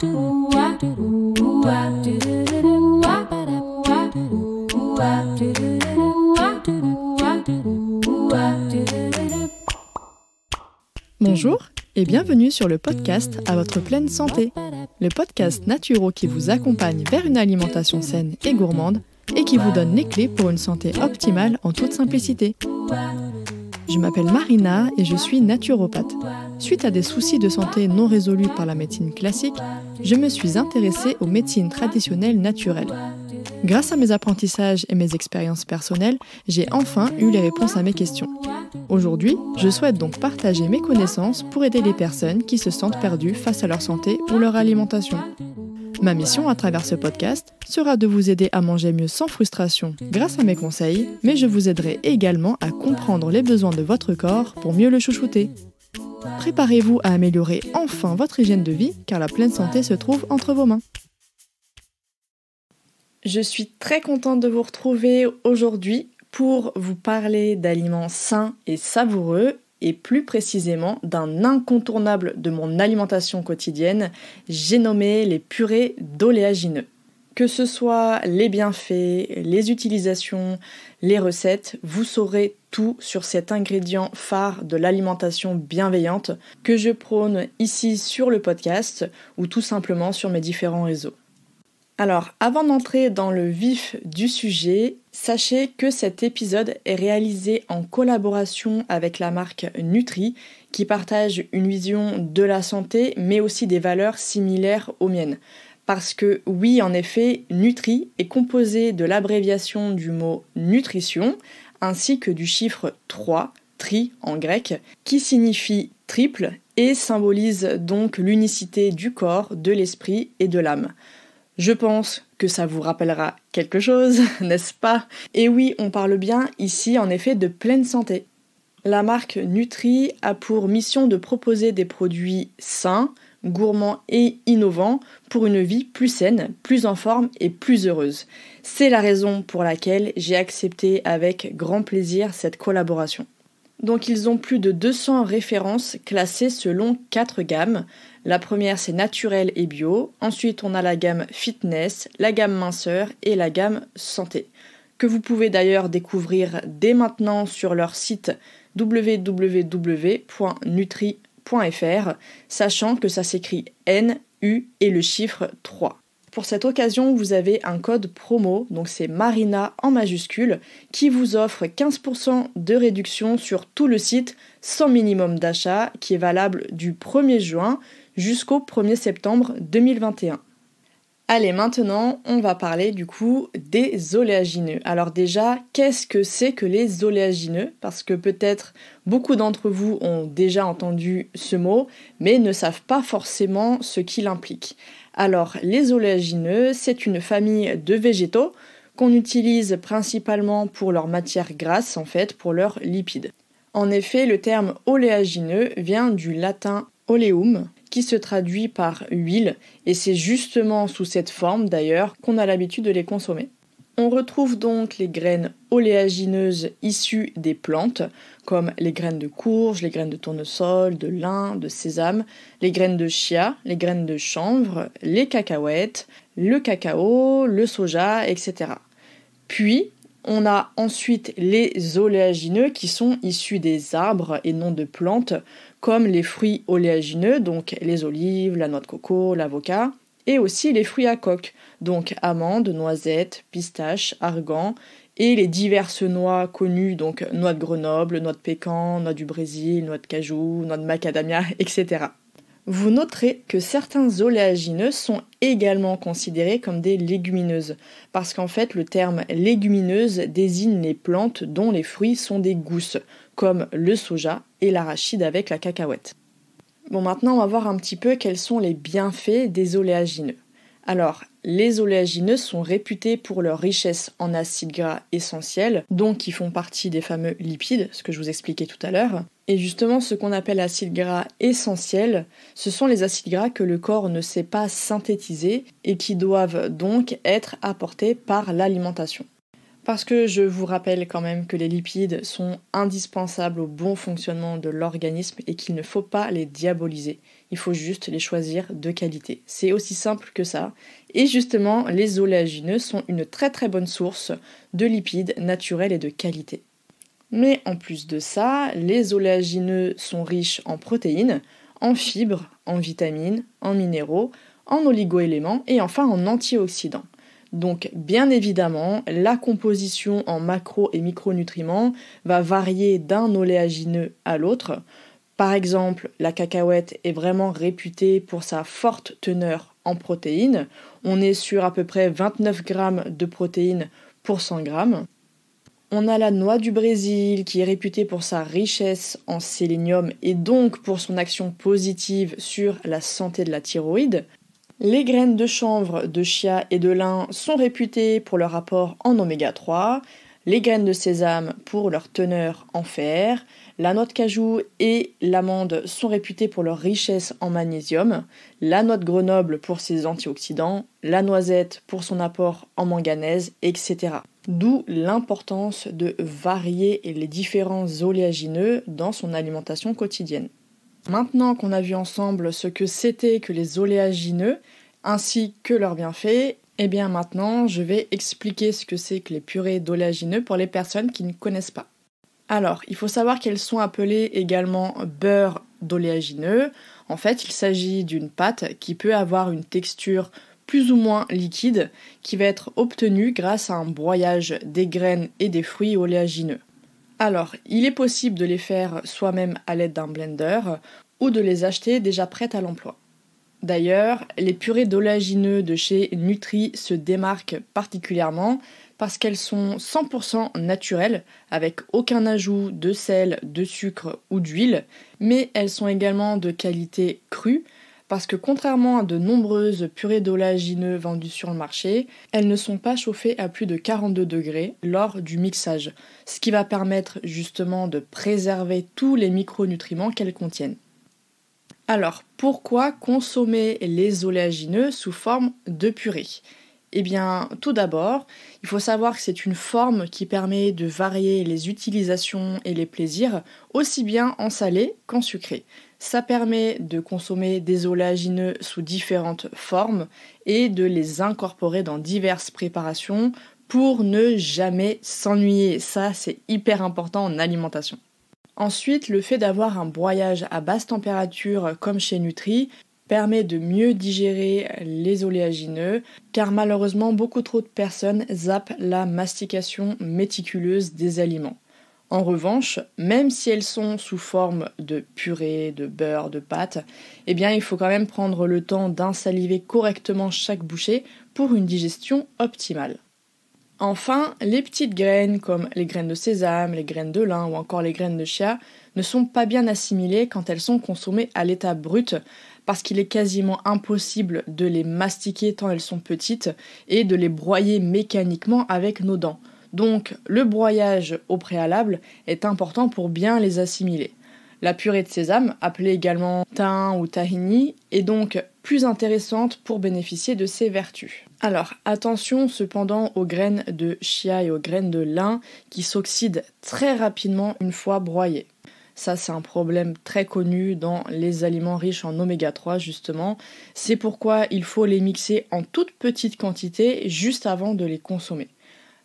Bonjour et bienvenue sur le podcast À votre pleine santé, le podcast naturo qui vous accompagne vers une alimentation saine et gourmande et qui vous donne les clés pour une santé optimale en toute simplicité. Je m'appelle Marina et je suis naturopathe. Suite à des soucis de santé non résolus par la médecine classique, je me suis intéressée aux médecines traditionnelles naturelles. Grâce à mes apprentissages et mes expériences personnelles, j'ai enfin eu les réponses à mes questions. Aujourd'hui, je souhaite donc partager mes connaissances pour aider les personnes qui se sentent perdues face à leur santé ou leur alimentation. Ma mission à travers ce podcast sera de vous aider à manger mieux sans frustration grâce à mes conseils, mais je vous aiderai également à comprendre les besoins de votre corps pour mieux le chouchouter. Préparez-vous à améliorer enfin votre hygiène de vie car la pleine santé se trouve entre vos mains. Je suis très contente de vous retrouver aujourd'hui pour vous parler d'aliments sains et savoureux et plus précisément d'un incontournable de mon alimentation quotidienne, j'ai nommé les purées d'oléagineux. Que ce soit les bienfaits, les utilisations, les recettes, vous saurez tout sur cet ingrédient phare de l'alimentation bienveillante que je prône ici sur le podcast ou tout simplement sur mes différents réseaux. Alors, avant d'entrer dans le vif du sujet, sachez que cet épisode est réalisé en collaboration avec la marque Nutri, qui partage une vision de la santé, mais aussi des valeurs similaires aux miennes parce que oui, en effet, Nutri est composé de l'abréviation du mot nutrition ainsi que du chiffre 3, tri en grec, qui signifie triple et symbolise donc l'unicité du corps, de l'esprit et de l'âme. Je pense que ça vous rappellera quelque chose, n'est-ce pas Et oui, on parle bien ici en effet de pleine santé. La marque Nutri a pour mission de proposer des produits sains, gourmand et innovant pour une vie plus saine, plus en forme et plus heureuse. C'est la raison pour laquelle j'ai accepté avec grand plaisir cette collaboration. Donc ils ont plus de 200 références classées selon quatre gammes. La première c'est naturel et bio, ensuite on a la gamme fitness, la gamme minceur et la gamme santé, que vous pouvez d'ailleurs découvrir dès maintenant sur leur site www.nutri.com sachant que ça s'écrit N, U et le chiffre 3. Pour cette occasion, vous avez un code promo, donc c'est Marina en majuscule, qui vous offre 15% de réduction sur tout le site sans minimum d'achat, qui est valable du 1er juin jusqu'au 1er septembre 2021. Allez, maintenant, on va parler du coup des oléagineux. Alors déjà, qu'est-ce que c'est que les oléagineux Parce que peut-être beaucoup d'entre vous ont déjà entendu ce mot, mais ne savent pas forcément ce qu'il implique. Alors, les oléagineux, c'est une famille de végétaux qu'on utilise principalement pour leur matière grasse, en fait, pour leurs lipides. En effet, le terme oléagineux vient du latin oleum, qui se traduit par huile, et c'est justement sous cette forme d'ailleurs qu'on a l'habitude de les consommer. On retrouve donc les graines oléagineuses issues des plantes, comme les graines de courge, les graines de tournesol, de lin, de sésame, les graines de chia, les graines de chanvre, les cacahuètes, le cacao, le soja, etc. Puis, on a ensuite les oléagineux qui sont issus des arbres et non de plantes, comme les fruits oléagineux, donc les olives, la noix de coco, l'avocat, et aussi les fruits à coque, donc amandes, noisettes, pistaches, argan, et les diverses noix connues, donc noix de Grenoble, noix de pécan, noix du Brésil, noix de cajou, noix de macadamia, etc. Vous noterez que certains oléagineux sont également considérés comme des légumineuses, parce qu'en fait le terme légumineuse désigne les plantes dont les fruits sont des gousses, comme le soja et l'arachide avec la cacahuète. Bon, maintenant, on va voir un petit peu quels sont les bienfaits des oléagineux. Alors, les oléagineux sont réputés pour leur richesse en acides gras essentiels, donc qui font partie des fameux lipides, ce que je vous expliquais tout à l'heure. Et justement, ce qu'on appelle acides gras essentiels, ce sont les acides gras que le corps ne sait pas synthétiser et qui doivent donc être apportés par l'alimentation. Parce que je vous rappelle quand même que les lipides sont indispensables au bon fonctionnement de l'organisme et qu'il ne faut pas les diaboliser. Il faut juste les choisir de qualité. C'est aussi simple que ça. Et justement, les oléagineux sont une très très bonne source de lipides naturels et de qualité. Mais en plus de ça, les oléagineux sont riches en protéines, en fibres, en vitamines, en minéraux, en oligoéléments et enfin en antioxydants. Donc bien évidemment, la composition en macro et micronutriments va varier d'un oléagineux à l'autre. Par exemple, la cacahuète est vraiment réputée pour sa forte teneur en protéines. On est sur à peu près 29 grammes de protéines pour 100 grammes. On a la noix du Brésil qui est réputée pour sa richesse en sélénium et donc pour son action positive sur la santé de la thyroïde. Les graines de chanvre, de chia et de lin sont réputées pour leur apport en oméga 3, les graines de sésame pour leur teneur en fer, la noix de cajou et l'amande sont réputées pour leur richesse en magnésium, la noix de Grenoble pour ses antioxydants, la noisette pour son apport en manganèse, etc. D'où l'importance de varier les différents oléagineux dans son alimentation quotidienne. Maintenant qu'on a vu ensemble ce que c'était que les oléagineux, ainsi que leurs bienfaits, eh bien maintenant je vais expliquer ce que c'est que les purées d'oléagineux pour les personnes qui ne connaissent pas. Alors, il faut savoir qu'elles sont appelées également beurre d'oléagineux. En fait, il s'agit d'une pâte qui peut avoir une texture plus ou moins liquide qui va être obtenue grâce à un broyage des graines et des fruits oléagineux. Alors, il est possible de les faire soi-même à l'aide d'un blender ou de les acheter déjà prêtes à l'emploi. D'ailleurs, les purées d'olagineux de chez Nutri se démarquent particulièrement parce qu'elles sont 100% naturelles, avec aucun ajout de sel, de sucre ou d'huile, mais elles sont également de qualité crue, parce que contrairement à de nombreuses purées d'oléagineux vendues sur le marché, elles ne sont pas chauffées à plus de 42 degrés lors du mixage, ce qui va permettre justement de préserver tous les micronutriments qu'elles contiennent. Alors, pourquoi consommer les oléagineux sous forme de purée eh bien, tout d'abord, il faut savoir que c'est une forme qui permet de varier les utilisations et les plaisirs, aussi bien en salé qu'en sucré. Ça permet de consommer des oléagineux sous différentes formes et de les incorporer dans diverses préparations pour ne jamais s'ennuyer. Ça, c'est hyper important en alimentation. Ensuite, le fait d'avoir un broyage à basse température comme chez Nutri permet de mieux digérer les oléagineux, car malheureusement beaucoup trop de personnes zappent la mastication méticuleuse des aliments. En revanche, même si elles sont sous forme de purée, de beurre, de pâte, eh bien il faut quand même prendre le temps d'insaliver correctement chaque bouchée pour une digestion optimale. Enfin, les petites graines comme les graines de sésame, les graines de lin ou encore les graines de chia ne sont pas bien assimilées quand elles sont consommées à l'état brut, parce qu'il est quasiment impossible de les mastiquer tant elles sont petites et de les broyer mécaniquement avec nos dents. Donc le broyage au préalable est important pour bien les assimiler. La purée de sésame, appelée également thym ou tahini, est donc plus intéressante pour bénéficier de ses vertus. Alors attention cependant aux graines de chia et aux graines de lin qui s'oxydent très rapidement une fois broyées. Ça, c'est un problème très connu dans les aliments riches en oméga 3, justement. C'est pourquoi il faut les mixer en toute petite quantité juste avant de les consommer.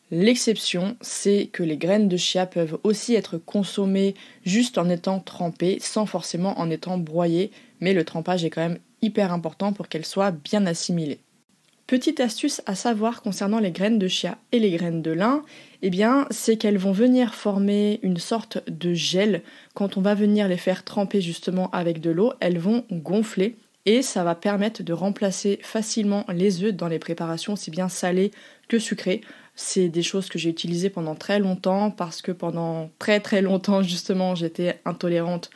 L'exception, c'est que les graines de chia peuvent aussi être consommées juste en étant trempées, sans forcément en étant broyées, mais le trempage est quand même hyper important pour qu'elles soient bien assimilées. Petite astuce à savoir concernant les graines de chia et les graines de lin, eh bien, c'est qu'elles vont venir former une sorte de gel. Quand on va venir les faire tremper justement avec de l'eau, elles vont gonfler et ça va permettre de remplacer facilement les œufs dans les préparations aussi bien salées que sucrées. C'est des choses que j'ai utilisées pendant très longtemps parce que pendant très très longtemps justement j'étais intolérante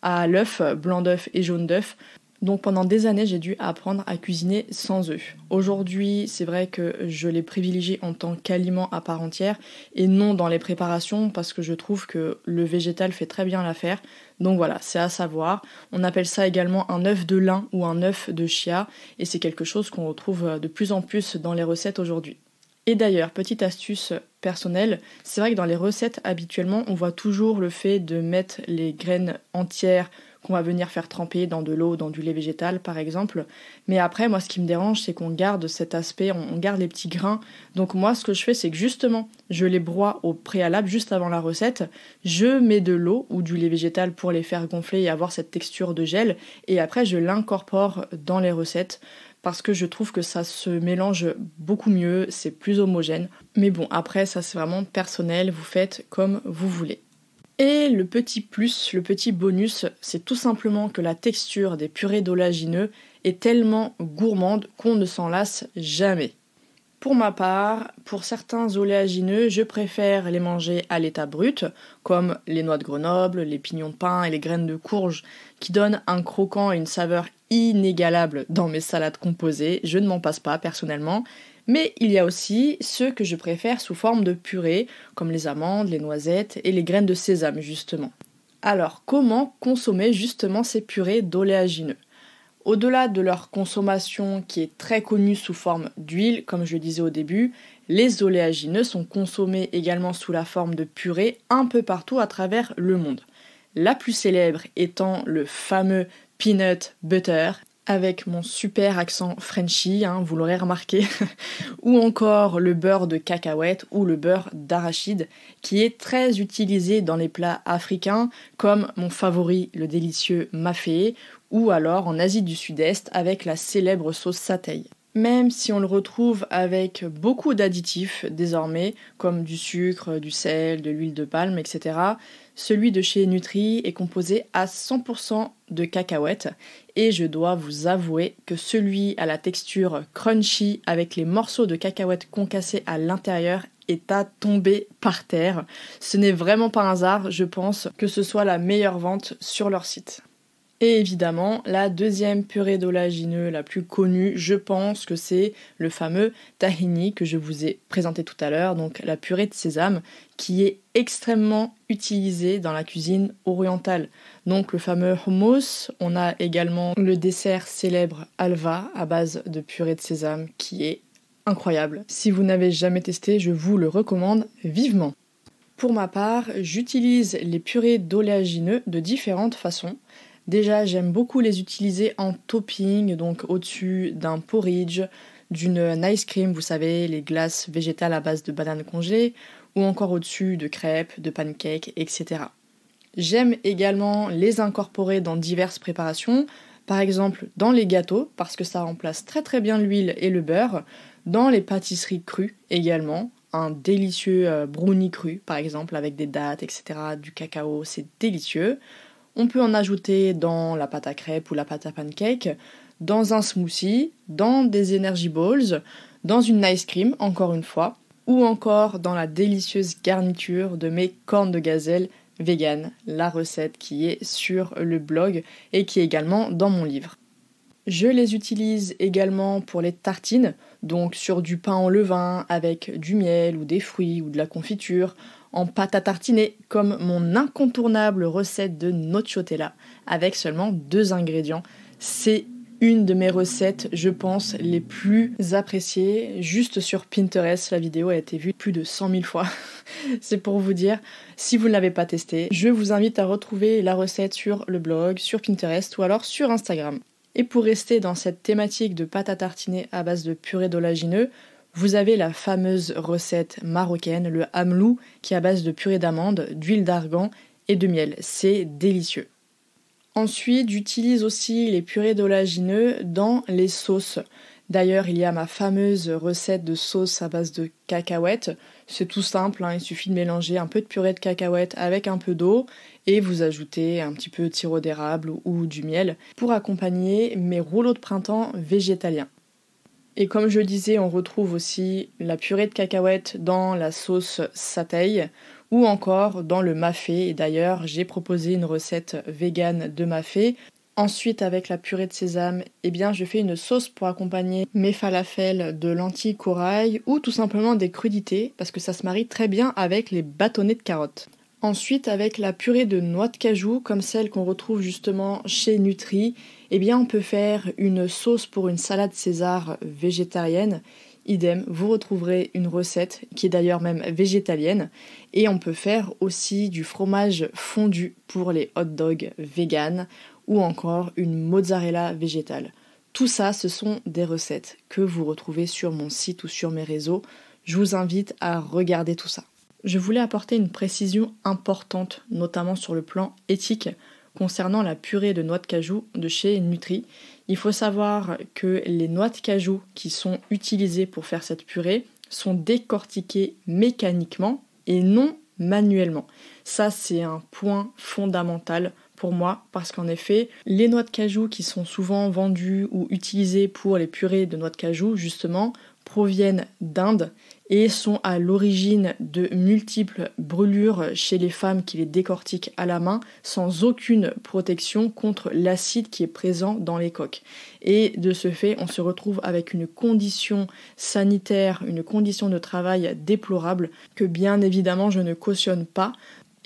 à l'œuf, blanc d'œuf et jaune d'œuf. Donc pendant des années, j'ai dû apprendre à cuisiner sans œufs. Aujourd'hui, c'est vrai que je les privilégie en tant qu'aliment à part entière et non dans les préparations parce que je trouve que le végétal fait très bien l'affaire. Donc voilà, c'est à savoir. On appelle ça également un œuf de lin ou un œuf de chia et c'est quelque chose qu'on retrouve de plus en plus dans les recettes aujourd'hui. Et d'ailleurs, petite astuce personnelle, c'est vrai que dans les recettes habituellement, on voit toujours le fait de mettre les graines entières qu'on va venir faire tremper dans de l'eau, dans du lait végétal par exemple. Mais après, moi, ce qui me dérange, c'est qu'on garde cet aspect, on, garde les petits grains. Donc moi, ce que je fais, c'est que justement, je les broie au préalable, juste avant la recette. Je mets de l'eau ou du lait végétal pour les faire gonfler et avoir cette texture de gel. Et après, je l'incorpore dans les recettes parce que je trouve que ça se mélange beaucoup mieux, c'est plus homogène. Mais bon, après, ça c'est vraiment personnel, vous faites comme vous voulez. Et le petit plus, le petit bonus, c'est tout simplement que la texture des purées d'oléagineux est tellement gourmande qu'on ne s'en lasse jamais. Pour ma part, pour certains oléagineux, je préfère les manger à l'état brut, comme les noix de Grenoble, les pignons de pin et les graines de courge, qui donnent un croquant et une saveur inégalable dans mes salades composées. Je ne m'en passe pas personnellement. Mais il y a aussi ceux que je préfère sous forme de purée, comme les amandes, les noisettes et les graines de sésame justement. Alors comment consommer justement ces purées d'oléagineux au-delà de leur consommation qui est très connue sous forme d'huile, comme je le disais au début, les oléagineux sont consommés également sous la forme de purée un peu partout à travers le monde. La plus célèbre étant le fameux peanut butter, avec mon super accent Frenchy, hein, vous l'aurez remarqué, ou encore le beurre de cacahuète ou le beurre d'arachide, qui est très utilisé dans les plats africains, comme mon favori, le délicieux mafé, ou alors en Asie du Sud-Est avec la célèbre sauce satay. Même si on le retrouve avec beaucoup d'additifs désormais, comme du sucre, du sel, de l'huile de palme, etc., celui de chez Nutri est composé à 100% de cacahuètes et je dois vous avouer que celui à la texture crunchy avec les morceaux de cacahuètes concassés à l'intérieur est à tomber par terre. Ce n'est vraiment pas un hasard, je pense, que ce soit la meilleure vente sur leur site. Et évidemment, la deuxième purée d'olagineux la plus connue, je pense que c'est le fameux tahini que je vous ai présenté tout à l'heure, donc la purée de sésame, qui est extrêmement utilisée dans la cuisine orientale. Donc le fameux hummus, on a également le dessert célèbre halva à base de purée de sésame qui est incroyable. Si vous n'avez jamais testé, je vous le recommande vivement. Pour ma part, j'utilise les purées d'oléagineux de différentes façons. Déjà, j'aime beaucoup les utiliser en topping, donc au-dessus d'un porridge, d'une ice cream, vous savez, les glaces végétales à base de bananes congelées, ou encore au-dessus de crêpes, de pancakes, etc. J'aime également les incorporer dans diverses préparations, par exemple dans les gâteaux, parce que ça remplace très très bien l'huile et le beurre, dans les pâtisseries crues également, un délicieux euh, brownie cru par exemple avec des dattes, etc., du cacao, c'est délicieux. On peut en ajouter dans la pâte à crêpes ou la pâte à pancake, dans un smoothie, dans des energy balls, dans une ice cream, encore une fois, ou encore dans la délicieuse garniture de mes cornes de gazelle vegan, la recette qui est sur le blog et qui est également dans mon livre. Je les utilise également pour les tartines, donc sur du pain en levain avec du miel ou des fruits ou de la confiture, en pâte à tartiner, comme mon incontournable recette de nocciotella, avec seulement deux ingrédients. C'est une de mes recettes, je pense, les plus appréciées. Juste sur Pinterest, la vidéo a été vue plus de 100 000 fois. C'est pour vous dire, si vous ne l'avez pas testée, je vous invite à retrouver la recette sur le blog, sur Pinterest ou alors sur Instagram. Et pour rester dans cette thématique de pâte à tartiner à base de purée d'olagineux, vous avez la fameuse recette marocaine, le hamlou, qui est à base de purée d'amandes, d'huile d'argan et de miel. C'est délicieux. Ensuite, j'utilise aussi les purées d'olagineux dans les sauces. D'ailleurs, il y a ma fameuse recette de sauce à base de cacahuètes. C'est tout simple, hein. il suffit de mélanger un peu de purée de cacahuètes avec un peu d'eau et vous ajoutez un petit peu de sirop d'érable ou du miel pour accompagner mes rouleaux de printemps végétaliens. Et comme je le disais, on retrouve aussi la purée de cacahuètes dans la sauce satay ou encore dans le mafé. Et d'ailleurs, j'ai proposé une recette végane de mafé. Ensuite, avec la purée de sésame, eh bien, je fais une sauce pour accompagner mes falafels de lentilles corail ou tout simplement des crudités parce que ça se marie très bien avec les bâtonnets de carottes. Ensuite, avec la purée de noix de cajou, comme celle qu'on retrouve justement chez Nutri, eh bien on peut faire une sauce pour une salade César végétarienne. Idem, vous retrouverez une recette qui est d'ailleurs même végétalienne. Et on peut faire aussi du fromage fondu pour les hot dogs vegan ou encore une mozzarella végétale. Tout ça, ce sont des recettes que vous retrouvez sur mon site ou sur mes réseaux. Je vous invite à regarder tout ça. Je voulais apporter une précision importante, notamment sur le plan éthique, concernant la purée de noix de cajou de chez Nutri. Il faut savoir que les noix de cajou qui sont utilisées pour faire cette purée sont décortiquées mécaniquement et non manuellement. Ça, c'est un point fondamental pour moi parce qu'en effet, les noix de cajou qui sont souvent vendues ou utilisées pour les purées de noix de cajou, justement, proviennent d'Inde et sont à l'origine de multiples brûlures chez les femmes qui les décortiquent à la main sans aucune protection contre l'acide qui est présent dans les coques. Et de ce fait, on se retrouve avec une condition sanitaire, une condition de travail déplorable que bien évidemment je ne cautionne pas.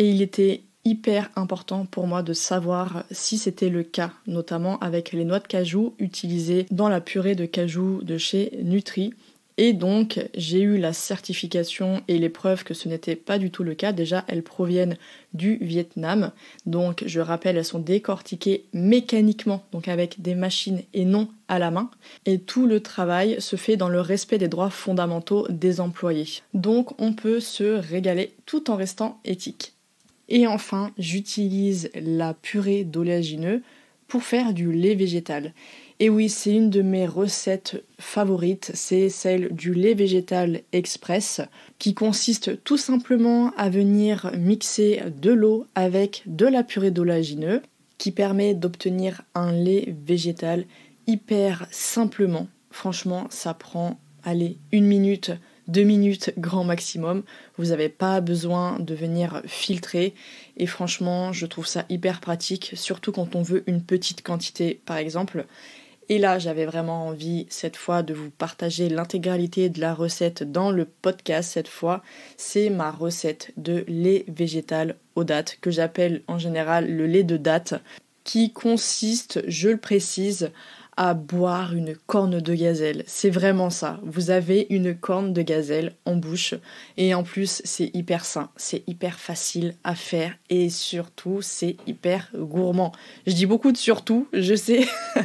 Et il était hyper important pour moi de savoir si c'était le cas, notamment avec les noix de cajou utilisées dans la purée de cajou de chez Nutri. Et donc, j'ai eu la certification et les preuves que ce n'était pas du tout le cas. Déjà, elles proviennent du Vietnam. Donc, je rappelle, elles sont décortiquées mécaniquement, donc avec des machines et non à la main. Et tout le travail se fait dans le respect des droits fondamentaux des employés. Donc, on peut se régaler tout en restant éthique. Et enfin, j'utilise la purée d'oléagineux pour faire du lait végétal. Et oui, c'est une de mes recettes favorites, c'est celle du lait végétal express, qui consiste tout simplement à venir mixer de l'eau avec de la purée d'olagineux, qui permet d'obtenir un lait végétal hyper simplement. Franchement, ça prend, allez, une minute, deux minutes grand maximum. Vous n'avez pas besoin de venir filtrer. Et franchement, je trouve ça hyper pratique, surtout quand on veut une petite quantité, par exemple. Et là, j'avais vraiment envie cette fois de vous partager l'intégralité de la recette dans le podcast. Cette fois, c'est ma recette de lait végétal aux dates, que j'appelle en général le lait de date, qui consiste, je le précise, à boire une corne de gazelle. C'est vraiment ça. Vous avez une corne de gazelle en bouche et en plus c'est hyper sain, c'est hyper facile à faire et surtout c'est hyper gourmand. Je dis beaucoup de surtout, je sais,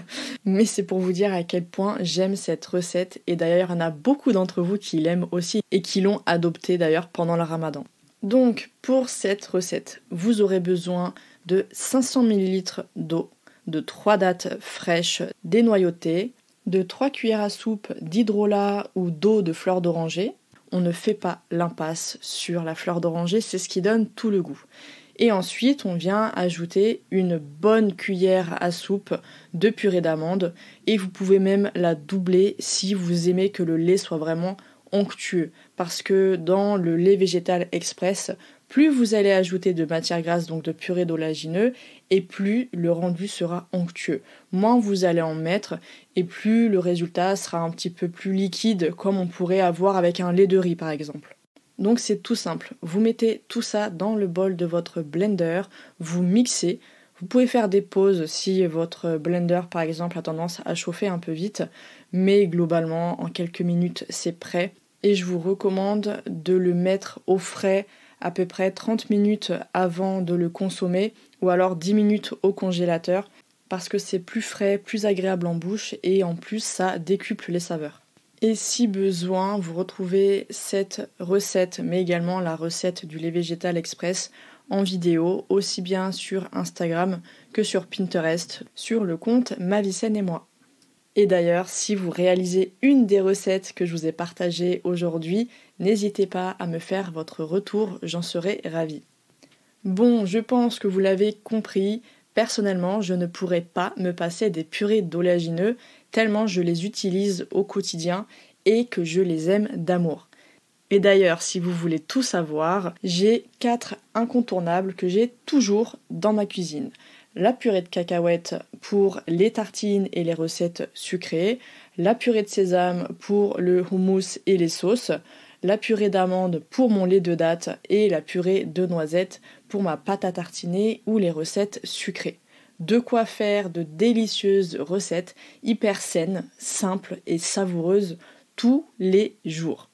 mais c'est pour vous dire à quel point j'aime cette recette et d'ailleurs on en a beaucoup d'entre vous qui l'aiment aussi et qui l'ont adoptée d'ailleurs pendant le ramadan. Donc pour cette recette, vous aurez besoin de 500 ml d'eau de 3 dattes fraîches dénoyautées, de 3 cuillères à soupe d'hydrolat ou d'eau de fleur d'oranger. On ne fait pas l'impasse sur la fleur d'oranger, c'est ce qui donne tout le goût. Et ensuite, on vient ajouter une bonne cuillère à soupe de purée d'amande et vous pouvez même la doubler si vous aimez que le lait soit vraiment onctueux parce que dans le lait végétal express, plus vous allez ajouter de matière grasse, donc de purée d'olagineux, et plus le rendu sera onctueux. Moins vous allez en mettre, et plus le résultat sera un petit peu plus liquide, comme on pourrait avoir avec un lait de riz par exemple. Donc c'est tout simple. Vous mettez tout ça dans le bol de votre blender, vous mixez. Vous pouvez faire des pauses si votre blender par exemple a tendance à chauffer un peu vite, mais globalement en quelques minutes c'est prêt. Et je vous recommande de le mettre au frais à peu près 30 minutes avant de le consommer ou alors 10 minutes au congélateur parce que c'est plus frais, plus agréable en bouche et en plus ça décuple les saveurs. Et si besoin, vous retrouvez cette recette, mais également la recette du lait végétal express en vidéo, aussi bien sur Instagram que sur Pinterest, sur le compte Ma et moi. Et d'ailleurs, si vous réalisez une des recettes que je vous ai partagées aujourd'hui, n'hésitez pas à me faire votre retour, j'en serai ravie. Bon, je pense que vous l'avez compris, personnellement, je ne pourrais pas me passer des purées d'olagineux tellement je les utilise au quotidien et que je les aime d'amour. Et d'ailleurs, si vous voulez tout savoir, j'ai 4 incontournables que j'ai toujours dans ma cuisine la purée de cacahuètes pour les tartines et les recettes sucrées, la purée de sésame pour le houmous et les sauces, la purée d'amandes pour mon lait de date et la purée de noisettes pour ma pâte à tartiner ou les recettes sucrées. De quoi faire de délicieuses recettes hyper saines, simples et savoureuses tous les jours.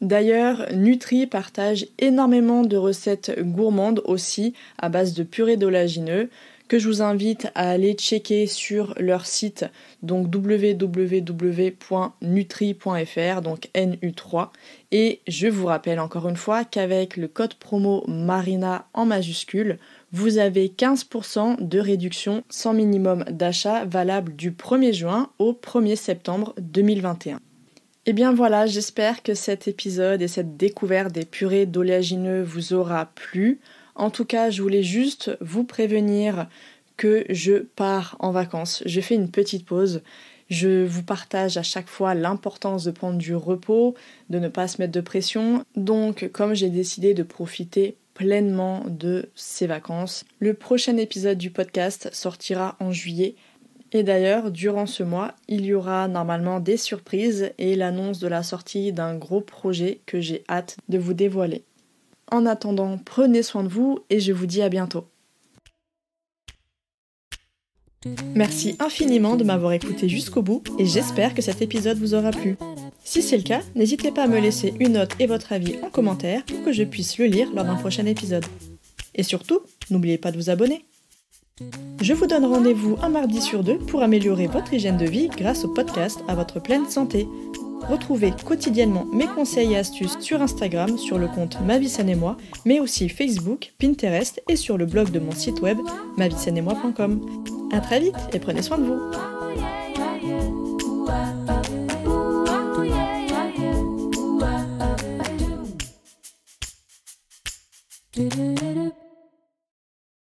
D'ailleurs, Nutri partage énormément de recettes gourmandes aussi à base de purée d'olagineux, que je vous invite à aller checker sur leur site donc www.nutri.fr donc NU3 et je vous rappelle encore une fois qu'avec le code promo Marina en majuscule, vous avez 15% de réduction sans minimum d'achat valable du 1er juin au 1er septembre 2021. Et eh bien voilà, j'espère que cet épisode et cette découverte des purées d'oléagineux vous aura plu. En tout cas, je voulais juste vous prévenir que je pars en vacances. Je fais une petite pause. Je vous partage à chaque fois l'importance de prendre du repos, de ne pas se mettre de pression. Donc, comme j'ai décidé de profiter pleinement de ces vacances, le prochain épisode du podcast sortira en juillet. Et d'ailleurs, durant ce mois, il y aura normalement des surprises et l'annonce de la sortie d'un gros projet que j'ai hâte de vous dévoiler. En attendant, prenez soin de vous et je vous dis à bientôt. Merci infiniment de m'avoir écouté jusqu'au bout et j'espère que cet épisode vous aura plu. Si c'est le cas, n'hésitez pas à me laisser une note et votre avis en commentaire pour que je puisse le lire lors d'un prochain épisode. Et surtout, n'oubliez pas de vous abonner. Je vous donne rendez-vous un mardi sur deux pour améliorer votre hygiène de vie grâce au podcast à votre pleine santé. Retrouvez quotidiennement mes conseils et astuces sur Instagram, sur le compte Ma et Moi, mais aussi Facebook, Pinterest et sur le blog de mon site web moi.com. À très vite et prenez soin de vous. Oh